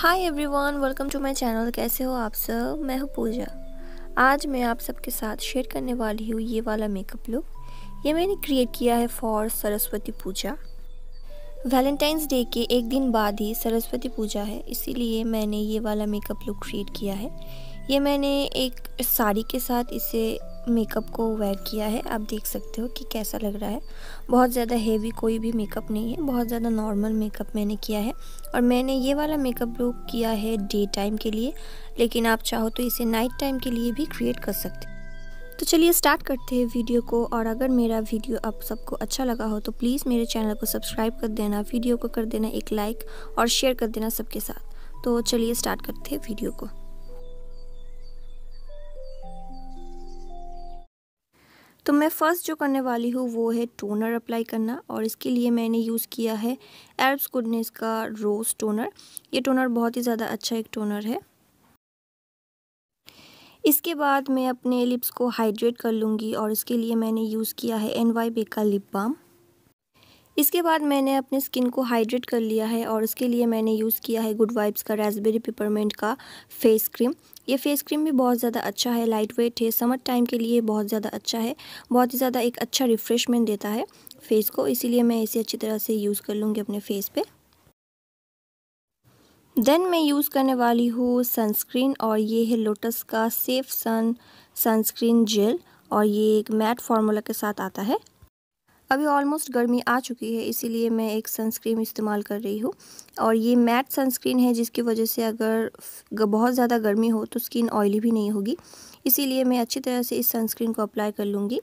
hi everyone welcome to my channel कैसे हो आप सब मैं हूँ पूजा आज मैं आप सबके साथ शेयर करने वाली हूँ ये वाला मेकअप लुक ये मैंने क्रिएट किया है for Saraswati Puja Valentine's Day के एक दिन बाद ही सरस्वती पूजा है इसीलिए मैंने ये वाला मेकअप लुक क्रिएट किया है ये मैंने एक साड़ी के साथ इसे मेकअप को वेयर किया है आप देख सकते हो कि कैसा लग रहा है बहुत ज़्यादा हेवी कोई भी मेकअप नहीं है बहुत ज़्यादा नॉर्मल मेकअप मैंने किया है और मैंने ये वाला मेकअप लुक किया है डे टाइम के लिए लेकिन आप चाहो तो इसे नाइट टाइम के लिए भी क्रिएट कर सकते तो चलिए स्टार्ट करते हैं वीडियो को और अगर मेरा वीडियो आप सबको अच्छा लगा हो तो प्लीज़ मेरे चैनल को सब्सक्राइब कर देना वीडियो को कर देना एक लाइक और शेयर कर देना सबके साथ तो चलिए स्टार्ट करते हैं वीडियो को तो मैं फ़र्स्ट जो करने वाली हूँ वो है टोनर अप्लाई करना और इसके लिए मैंने यूज़ किया है एर्ब्स गुडनेस का रोज़ टोनर ये टोनर बहुत ही ज़्यादा अच्छा एक टोनर है इसके बाद मैं अपने लिप्स को हाइड्रेट कर लूँगी और इसके लिए मैंने यूज़ किया है एन वाई बे का लिप बाम इसके बाद मैंने अपने स्किन को हाइड्रेट कर लिया है और इसके लिए मैंने यूज़ किया है गुड वाइब्स का रेसबेरी पेपरमेंट का फेस क्रीम ये फेस क्रीम भी बहुत ज़्यादा अच्छा है लाइट वेट है समर टाइम के लिए बहुत ज़्यादा अच्छा है बहुत ही ज़्यादा एक अच्छा रिफ्रेशमेंट देता है फेस को इसीलिए मैं इसे अच्छी तरह से यूज़ कर लूँगी अपने फेस पे देन मैं यूज़ करने वाली हूँ सनस्क्रीन और ये है लोटस का सेफ सन सनस्क्रीन जेल और ये एक मैट फार्मूला के साथ आता है अभी ऑलमोस्ट गर्मी आ चुकी है इसीलिए मैं एक सनस्क्रीन इस्तेमाल कर रही हूँ और ये मैट सनस्क्रीन है जिसकी वजह से अगर बहुत ज़्यादा गर्मी हो तो स्किन ऑयली भी नहीं होगी इसीलिए मैं अच्छी तरह से इस सनस्क्रीन को अप्लाई कर लूँगी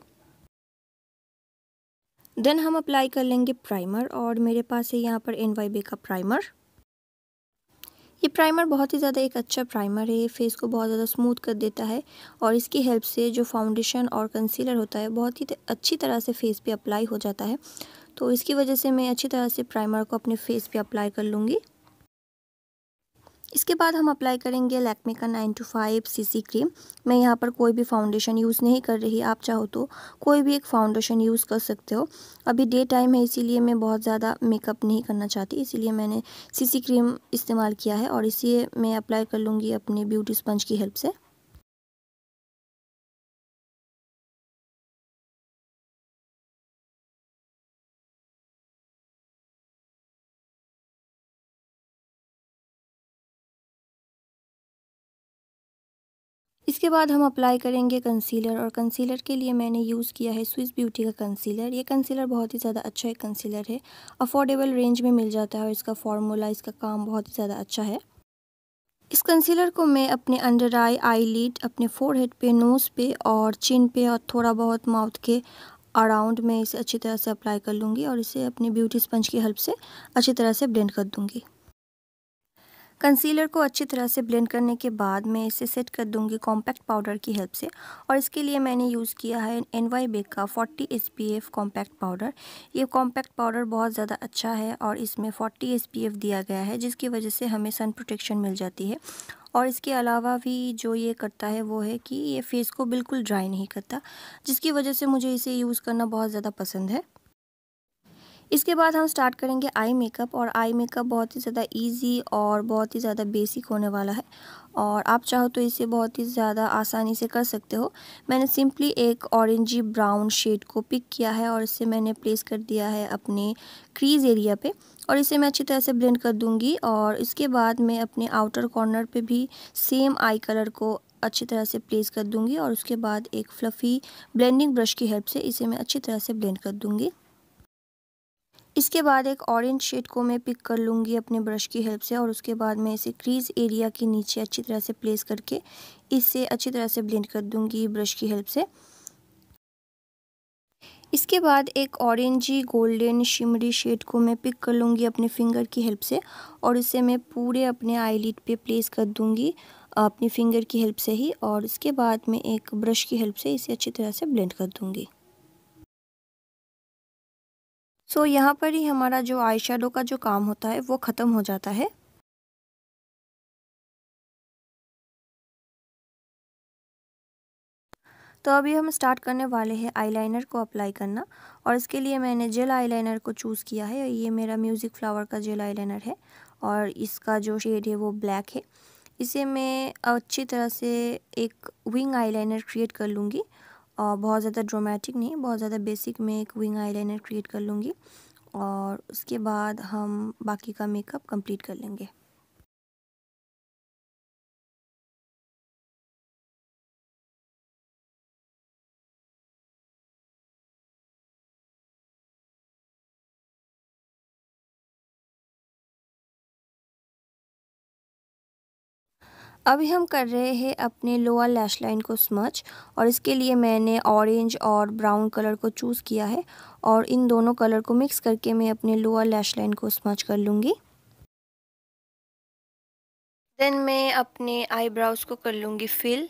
देन हम अप्लाई कर लेंगे प्राइमर और मेरे पास है यहाँ पर एन का प्राइमर ये प्राइमर बहुत ही ज़्यादा एक अच्छा प्राइमर है फेस को बहुत ज़्यादा स्मूथ कर देता है और इसकी हेल्प से जो फाउंडेशन और कंसीलर होता है बहुत ही अच्छी तरह से फेस पे अप्लाई हो जाता है तो इसकी वजह से मैं अच्छी तरह से प्राइमर को अपने फेस पे अप्लाई कर लूँगी इसके बाद हम अप्लाई करेंगे लैक्मे का nine to five C cream मैं यहाँ पर कोई भी फाउंडेशन यूज़ नहीं कर रही आप चाहो तो कोई भी एक फाउंडेशन यूज़ कर सकते हो अभी डे टाइम है इसीलिए मैं बहुत ज़्यादा मेकअप नहीं करना चाहती इसीलिए मैंने सी क्रीम इस्तेमाल किया है और इसी मैं अप्लाई कर लूँगी अपने ब्यूटी स्पंज की हेल्प से इसके बाद हम अप्लाई करेंगे कंसीलर और कंसीलर के लिए मैंने यूज़ किया है स्विस ब्यूटी का कंसीलर ये कंसीलर बहुत ही ज़्यादा अच्छा एक कंसीलर है अफोर्डेबल रेंज में मिल जाता है और इसका फार्मूला इसका काम बहुत ही ज़्यादा अच्छा है इस कंसीलर को मैं अपने अंडर आई आई लिड अपने फोर हेड पे नोज़ पे और चिन पे और थोड़ा बहुत माउथ के अराउंड में इसे अच्छी तरह से अप्लाई कर लूँगी और इसे अपने ब्यूटी स्पंज की हेल्प से अच्छी तरह से ब्लेंड कर दूँगी कंसीलर को अच्छी तरह से ब्लेंड करने के बाद मैं इसे सेट कर दूंगी कॉम्पैक्ट पाउडर की हेल्प से और इसके लिए मैंने यूज़ किया है एन वाई बेक का 40 S P F compact powder ये कॉम्पैक्ट पाउडर बहुत ज़्यादा अच्छा है और इसमें 40 एस पी एफ़ दिया गया है जिसकी वजह से हमें सन प्रोटेक्शन मिल जाती है और इसके अलावा भी जो ये करता है वो है कि ये फेस को बिल्कुल ड्राई नहीं करता जिसकी वजह से मुझे इसे यूज़ करना बहुत ज़्यादा पसंद है इसके बाद हम स्टार्ट करेंगे आई मेकअप और आई मेकअप बहुत ही ज़्यादा इजी और बहुत ही ज़्यादा बेसिक होने वाला है और आप चाहो तो इसे बहुत ही ज़्यादा आसानी से कर सकते हो मैंने सिंपली एक ऑरेंजी ब्राउन शेड को पिक किया है और इसे मैंने प्लेस कर दिया है अपने क्रीज एरिया पे और इसे मैं अच्छी तरह से ब्लेंड कर दूँगी और इसके बाद मैं अपने आउटर कॉर्नर पर भी सेम आई कलर को अच्छी तरह से प्लेस कर दूँगी और उसके बाद एक फ्लफ़ी ब्लेंडिंग ब्रश की हेल्प से इसे मैं अच्छी तरह से ब्लेंड कर दूँगी इसके बाद एक ऑरेंज शेड को मैं पिक कर लूँगी अपने ब्रश की हेल्प से और उसके बाद मैं इसे क्रीज एरिया के नीचे अच्छी तरह से प्लेस करके इसे अच्छी तरह से ब्लेंड कर दूँगी ब्रश की हेल्प से इसके बाद एक ऑरेंजी गोल्डन शिमरी शेड को मैं पिक कर लूँगी अपने फिंगर की हेल्प से और इसे मैं पूरे अपने आईलिड पे प्लेस कर दूँगी अपनी फिंगर की हेल्प से ही और इसके बाद मैं एक ब्रश की हेल्प से इसे अच्छी तरह से ब्लेंड कर दूँगी सो so, यहाँ पर ही हमारा जो आई का जो काम होता है वो ख़त्म हो जाता है तो अभी हम स्टार्ट करने वाले हैं आईलाइनर को अप्लाई करना और इसके लिए मैंने जेल आईलाइनर को चूज़ किया है ये मेरा म्यूज़िक फ्लावर का जेल आईलाइनर है और इसका जो शेड है वो ब्लैक है इसे मैं अच्छी तरह से एक विंग आईलाइनर क्रिएट कर लूँगी और बहुत ज़्यादा ड्रामेटिक नहीं बहुत ज़्यादा बेसिक मैं एक विंग आई क्रिएट कर लूँगी और उसके बाद हम बाकी का मेकअप कंप्लीट कर लेंगे अभी हम कर रहे हैं अपने लोअर लैश लाइन को स्मच और इसके लिए मैंने ऑरेंज और ब्राउन कलर को चूज़ किया है और इन दोनों कलर को मिक्स करके मैं अपने लोअर लैश लाइन को स्मच कर लूँगी देन मैं अपने आईब्राउज़ को कर लूँगी फिल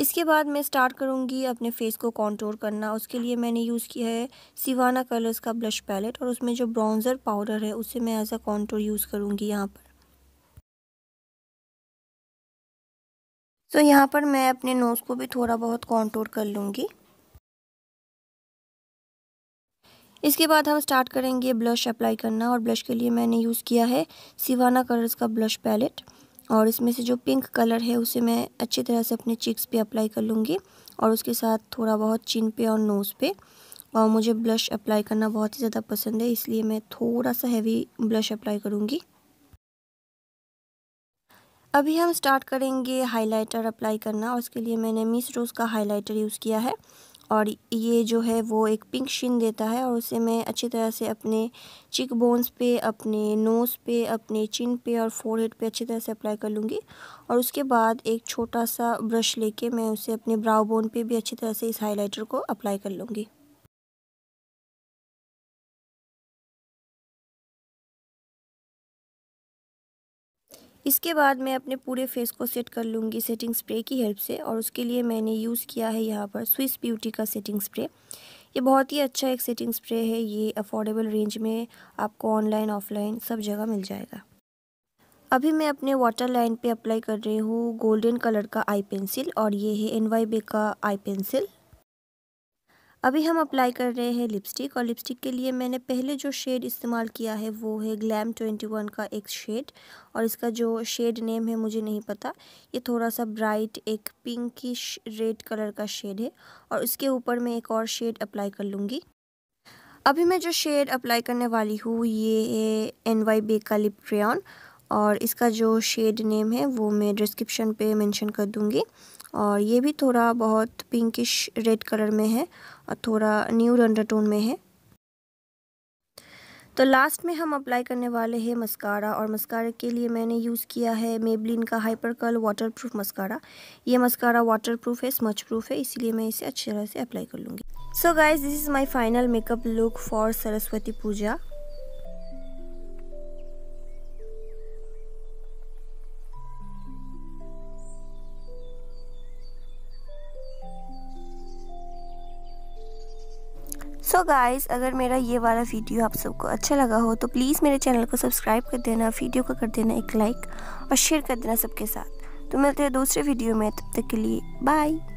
इसके बाद मैं स्टार्ट करूँगी अपने फेस को कॉन्टोर करना उसके लिए मैंने यूज़ किया है सिवाना कलर्स का ब्लश पैलेट और उसमें जो ब्राउन्ज़र पाउडर है उसे मैं एज अ कॉन्टोर यूज़ करूँगी यहाँ पर सो यहाँ पर मैं अपने नोज़ को भी थोड़ा बहुत कॉन्टोर कर लूँगी इसके बाद हम स्टार्ट करेंगे ब्लश अप्लाई करना और ब्लश के लिए मैंने यूज़ किया है सिवाना कलर्स का ब्लश पैलेट और इसमें से जो पिंक कलर है उसे मैं अच्छी तरह से अपने चिक्स पे अप्लाई कर लूँगी और उसके साथ थोड़ा बहुत चिन पे और नोज़ पे और मुझे ब्लश अप्लाई करना बहुत ही ज़्यादा पसंद है इसलिए मैं थोड़ा सा हैवी ब्लश अप्लाई करूँगी अभी हम स्टार्ट करेंगे हाइलाइटर अप्लाई करना और उसके लिए मैंने मिस रोज़ का हाइलाइटर यूज़ किया है और ये जो है वो एक पिंक शीन देता है और उसे मैं अच्छी तरह से अपने चिक बोन्स पे अपने नोज़ पे अपने चिन पे और हेड पे अच्छी तरह से अप्लाई कर लूँगी और उसके बाद एक छोटा सा ब्रश लेके मैं उसे अपने ब्राउ बोन पे भी अच्छी तरह से इस हाइलाइटर को अप्लाई कर लूँगी इसके बाद मैं अपने पूरे फेस को सेट कर लूँगी सेटिंग स्प्रे की हेल्प से और उसके लिए मैंने यूज़ किया है यहाँ पर स्विस ब्यूटी का सेटिंग स्प्रे ये बहुत ही अच्छा एक सेटिंग स्प्रे है ये अफोर्डेबल रेंज में आपको ऑनलाइन ऑफलाइन सब जगह मिल जाएगा अभी मैं अपने वाटर लाइन पर अप्लाई कर रही हूँ गोल्डन कलर का आई पेंसिल और ये है एन वाई बे का आई पेंसिल अभी हम अप्लाई कर रहे हैं लिपस्टिक और लिपस्टिक के लिए मैंने पहले जो शेड इस्तेमाल किया है वो है ग्लैम ट्वेंटी वन का एक शेड और इसका जो शेड नेम है मुझे नहीं पता ये थोड़ा सा ब्राइट एक पिंकिश रेड कलर का शेड है और इसके ऊपर मैं एक और शेड अप्लाई कर लूँगी अभी मैं जो शेड अप्लाई करने वाली हूँ ये है एन वाई बे का लिप क्रेन और इसका जो शेड नेम है वो मैं डिस्क्रिप्शन पे मेंशन कर दूँगी और ये भी थोड़ा बहुत पिंकिश रेड कलर में है और थोड़ा न्यूड अंडरटोन में है तो लास्ट में हम अप्लाई करने वाले हैं मस्कारा और मस्कारा के लिए मैंने यूज़ किया है मेबलिन का hyper curl waterproof mascara ये मस्कारा वाटर प्रूफ है स्मच प्रूफ है इसीलिए मैं इसे अच्छी तरह से अप्लाई कर लूँगी so guys this is my final makeup look for Saraswati Puja so so guys अगर मेरा ये वाला वीडियो आप सबको अच्छा लगा हो तो प्लीज़ मेरे चैनल को सब्सक्राइब कर देना वीडियो को कर देना एक लाइक और शेयर कर देना सबके साथ तो मिलते हैं दूसरे वीडियो में तब तक के लिए बाय